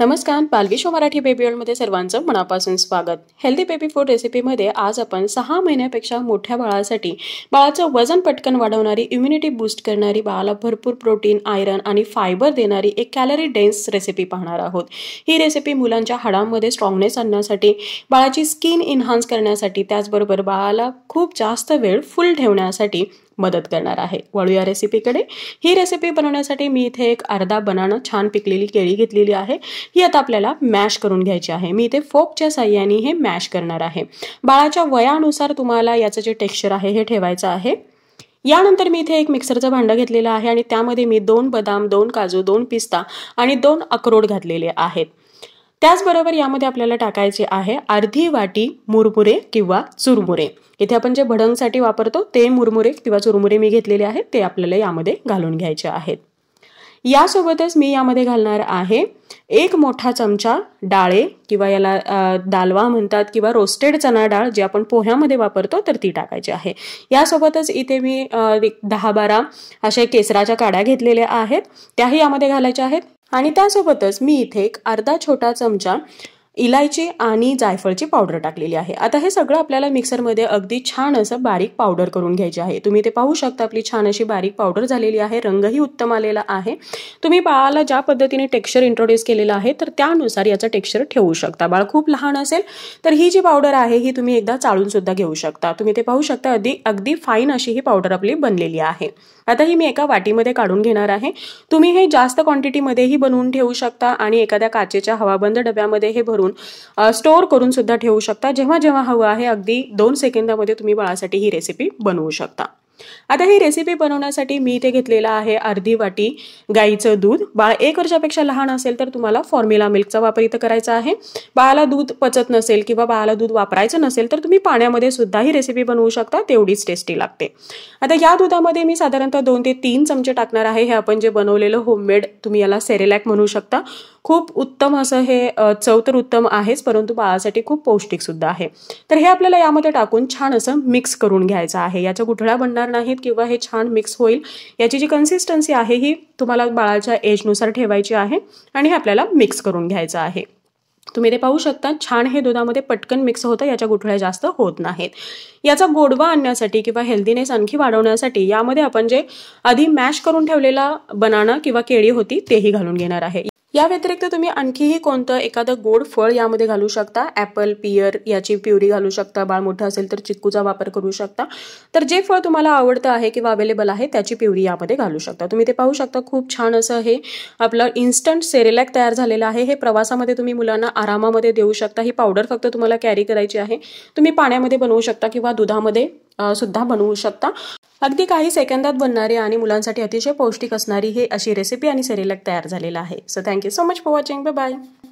नमस्कार पालवी show Marathi baby वर्ल्डमध्ये सर्वांचं मनापासून स्वागत हेल्दी बेबी फूड रेसिपीमध्ये आज आपण सहा महिन्यापेक्षा मोठ्या बाळासाठी बाळाचं वजन पटकन वाढवणारी इम्युनिटी बूस्ट करणारी बाळाला भरपूर प्रोटीन आयरन आणि फायबर देणारी एक कॅलरी डेन्स रेसिपी पाहणार आहोत ही रेसिपी मुलांच्या हाडांमध्ये स्ट्रॉंगनेस आणण्यासाठी बाळाची स्किन इन्हान्स करण्यासाठी त्याचबरोबर बाळाला खूप जास्त वेळ फुल ठेवण्यासाठी मदत करणार आहे या रेसिपीकडे ही रेसिपी बनवण्यासाठी मी इथे एक अर्धा बनाणं छान पिकलेली केळी घेतलेली आहे ही आता आपल्याला मॅश करून घ्यायची आहे मी इथे फोकच्या साह्याने हे मॅश करणार आहे बाळाच्या वयानुसार तुम्हाला याचं जे टेक्स्चर आहे हे ठेवायचं आहे यानंतर मी इथे एक मिक्सरचं भांडं घेतलेलं आहे आणि त्यामध्ये मी दोन बदाम दोन काजू दोन पिस्ता आणि दोन अक्रोड घातलेले आहेत त्याचबरोबर यामध्ये आपल्याला टाकायचे आहे अर्धी वाटी मुरमुरे किंवा चुरमुरे इथे आपण जे भडंगसाठी वापरतो ते मुरमुरे किंवा चुरमुरे मी घेतलेले आहेत ते आपल्याला यामध्ये घालून घ्यायचे आहेत यासोबतच मी यामध्ये घालणार आहे एक मोठा चमचा डाळे किंवा याला दालवा म्हणतात किंवा रोस्टेड चना डाळ जी आपण पोह्यामध्ये वापरतो तर ती टाकायची आहे यासोबतच इथे मी दहा बारा अशा केसराच्या काड्या घेतलेल्या आहेत त्याही यामध्ये घालायच्या आहेत आणि त्यासोबतच मी इथे एक अर्धा छोटा चमचा इलायची आणि जायफळची पावडर टाकलेली आहे आता हे सगळं आपल्याला मिक्सरमध्ये अगदी छान असं बारीक पावडर करून घ्यायची आहे तुम्ही ते पाहू शकता आपली छान अशी बारीक पावडर झालेली आहे रंगही उत्तम आलेला आहे तुम्ही बाळाला ज्या पद्धतीने टेक्स्चर इंट्रोड्यूस केलेलं आहे तर त्यानुसार याचं टेक्स्चर ठेवू शकता बाळ खूप लहान असेल तर ही जी पावडर आहे ही तुम्ही एकदा चाळून सुद्धा घेऊ शकता तुम्ही ते पाहू शकता अगदी अगदी फाईन अशी ही पावडर आपली बनलेली आहे आता ही मी एका वाटीमध्ये काढून घेणार आहे तुम्ही हे जास्त क्वांटिटीमध्येही बनवून ठेवू शकता आणि एखाद्या काचेच्या हवाबंद डब्यामध्ये हे भरून करून स्टोअर करून सुद्धा ठेवू शकता जेव्हा जेव्हा हवं आहे अगदी दोन सेकंदामध्ये तुम्ही बाळासाठी ही रेसिपी बनवू शकता आता ही रेसिपी बनवण्यासाठी मी इथे घेतलेला आहे अर्धी वाटी गाईचं दूध बाळ एक वर्षापेक्षा लहान असेल तर तुम्हाला फॉर्म्युला मिल्कचा वापर इथं करायचा आहे बाळाला दूध पचत नसेल किंवा बाळाला दूध वापरायचं नसेल तर तुम्ही पाण्यामध्ये सुद्धा ही रेसिपी बनवू शकता तेवढीच टेस्टी लागते आता या दुधामध्ये मी साधारणतः दोन ते तीन चमचे टाकणार आहे हे आपण जे बनवलेलं होममेड तुम्ही याला सेरेलॅक म्हणू शकता खूप उत्तम असं हे चव तर उत्तम आहेच परंतु बाळासाठी खूप पौष्टिक सुद्धा आहे तर हे आपल्याला यामध्ये टाकून छान असं मिक्स करून घ्यायचं आहे याच्या गुठळ्या बनणार नाहीत किंवा हे छान मिक्स होईल याची जी कन्सिस्टन्सी आहे ही तुम्हाला बाळाच्या एजनुसार ठेवायची आहे आणि हे आपल्याला मिक्स करून घ्यायचं आहे तुम्ही ते पाहू शकता छान हे दुधामध्ये पटकन मिक्स होतं याच्या गुठळ्या जास्त होत नाहीत याचा गोडवा आणण्यासाठी किंवा हेल्दीनेस आणखी वाढवण्यासाठी यामध्ये आपण जे आधी मॅश करून ठेवलेला बनाना किंवा केळी होती तेही घालून घेणार आहे या व्यतिरिक्त तुम्ही आणखीही कोणतं एखादं गोड फळ यामध्ये घालू शकता ऍपल पियर याची प्युरी घालू शकता बाळ मोठं असेल तर चिक्कूचा वापर करू शकता तर जे फळ तुम्हाला आवडतं आहे किंवा अवेलेबल आहे त्याची प्युरी यामध्ये घालू शकता तुम्ही ते पाहू शकता खूप छान असं हे आपलं इन्स्टंट सेरेलॅक तयार झालेलं आहे हे प्रवासामध्ये तुम्ही मुलांना आरामामध्ये देऊ शकता ही पावडर फक्त तुम्हाला कॅरी करायची आहे तुम्ही पाण्यामध्ये बनवू शकता किंवा दुधामध्ये सुद्धा बनवू शकता अगदी काही सेकंदात बनणारी आणि मुलांसाठी अतिशय पौष्टिक असणारी ही अशी रेसिपी आणि सेरेलक तयार झालेला आहे so thank you so much for watching bye bye